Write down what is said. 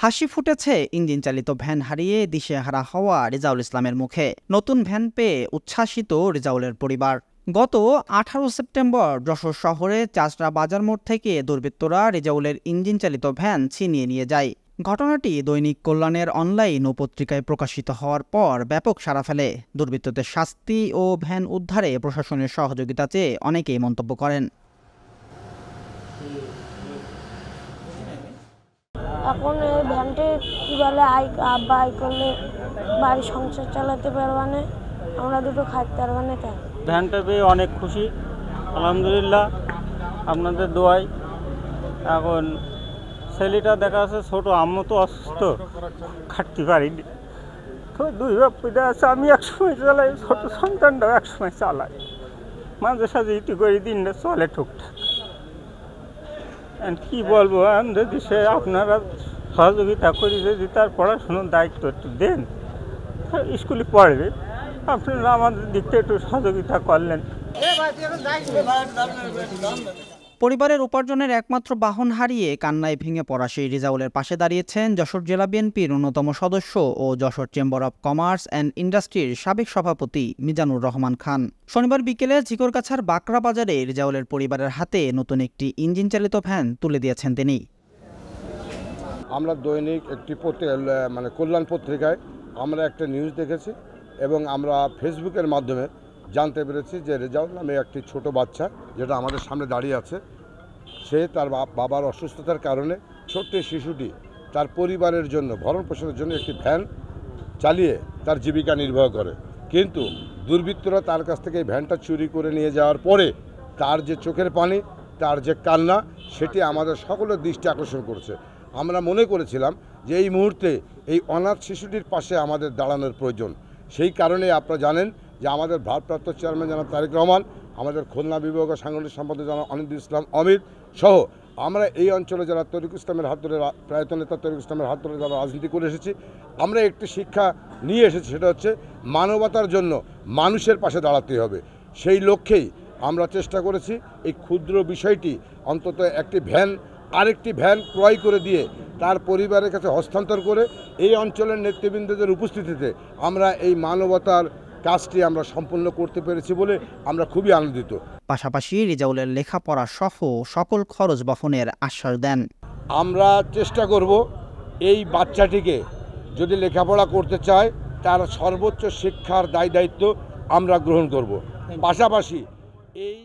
হাসি ফুটেছে ইঞ্জিন চালিত ভ্যান হারিয়ে দিশে হারা হওয়া রেজাউল ইসলামের মুখে নতুন ভ্যান পেয়ে উচ্ছ্বাসিত রেজাউলের পরিবার গত আঠারো সেপ্টেম্বর যশোর শহরে চাষরা বাজার মোড় থেকে দুর্বৃত্তরা রেজাউলের ইঞ্জিন চালিত ভ্যান ছিনিয়ে নিয়ে যায় ঘটনাটি দৈনিক কল্যাণের অনলাইন ও পত্রিকায় প্রকাশিত হওয়ার পর ব্যাপক সাড়া ফেলে দুর্বৃত্তদের শাস্তি ও ভ্যান উদ্ধারে প্রশাসনের সহযোগিতা চেয়ে অনেকেই মন্তব্য করেন এখন এই ভ্যানটি কী বলে আয় আব্বা আয় করলে বাড়ি সংসার চালাতে পারবা না আমরা দুটো খাইতে মানে পারবা না তাই ভ্যানটা পেয়ে অনেক খুশি আলহামদুলিল্লাহ আপনাদের দোয়াই এখন ছেলেটা দেখা আছে ছোট আম্মু তো অসুস্থ খাটতে পারিনি তো দুই পিতা আছে আমি একসময় চালাই ছোট সন্তানটাও একসময় চালাই মাঝে সাঝে ইটি করে দিনটা চলে টুকটাক কি বলবো আমি যদি সে আপনারা সহযোগিতা করি যদি তার পড়াশুনোর দায়িত্ব একটু দেন স্কুলে পড়বে আপনারা আমাদের দিকটা একটু সহযোগিতা করলেন পরিবারের উপার্জনের একমাত্র বাহন হারিয়ে কান্নায় ভেঙে পড়া সেই রিজাউলের পাশে দাঁড়িয়েছেন যশোর জেলা বিএনপির অন্যতম সদস্য ও Jashore chamber of commerce and ইন্ডাস্ট্রির সাবেক সভাপতি মিজানুর রহমান খান শনিবার বিকেলে ঝিকরগাছার বাকরা বাজারে রিজাউলের পরিবারের হাতে নতুন একটি ইঞ্জিন চালিত ভ্যান তুলে দিয়েছেন তিনি আমরা দৈনিক একটি মানে কল্যাণ পত্রিকায় আমরা একটা নিউজ দেখেছি এবং আমরা ফেসবুকের মাধ্যমে জানতে পেরেছি যে রেজাউল নামে একটি ছোট বাচ্চা যেটা আমাদের সামনে দাঁড়িয়ে আছে সে তার বাবার অসুস্থতার কারণে ছোট্ট শিশুটি তার পরিবারের জন্য ভরণ পোষণের জন্য একটি ভ্যান চালিয়ে তার জীবিকা নির্বাহ করে কিন্তু দুর্বৃত্তরা তার কাছ থেকে এই ভ্যানটা চুরি করে নিয়ে যাওয়ার পরে তার যে চোখের পানি তার যে কান্না সেটি আমাদের সকলের দৃষ্টি আকর্ষণ করছে আমরা মনে করেছিলাম যে এই মুহূর্তে এই অনাথ শিশুটির পাশে আমাদের দাঁড়ানোর প্রয়োজন সেই কারণে আপনারা জানেন যে আমাদের ভারপ্রাপ্ত চেয়ারম্যান জনাব তারেক রহমান আমাদের খুলনা বিভাগের সাংগঠনিক সম্পাদক জনাব অনিদুল ইসলাম অমিত সহ আমরা এই অঞ্চলে যারা তরিক ইসলামের হাত ধরে প্রয়াত নেতা তরিক ইসলামের হাত ধরে যারা রাজনীতি করে এসেছি আমরা একটি শিক্ষা নিয়ে এসেছি সেটা হচ্ছে মানবতার জন্য মানুষের পাশে দাঁড়াতে হবে সেই লক্ষ্যেই আমরা চেষ্টা করেছি এই ক্ষুদ্র বিষয়টি অন্তত একটি ভ্যান আরেকটি ভ্যান ক্রয় করে দিয়ে তার পরিবারের কাছে হস্তান্তর করে এই অঞ্চলের নেতৃবৃন্দদের উপস্থিতিতে আমরা এই মানবতার কাজটি আমরা সম্পূর্ণ করতে পেরেছি বলে আমরা খুবই আনন্দিত পাশাপাশি রেজাউলের লেখাপড়া সহ সকল খরচ বহনের আশ্বাস দেন আমরা চেষ্টা করব এই বাচ্চাটিকে যদি লেখাপড়া করতে চায় তার সর্বোচ্চ শিক্ষার দায় দায়িত্ব আমরা গ্রহণ করব পাশাপাশি এই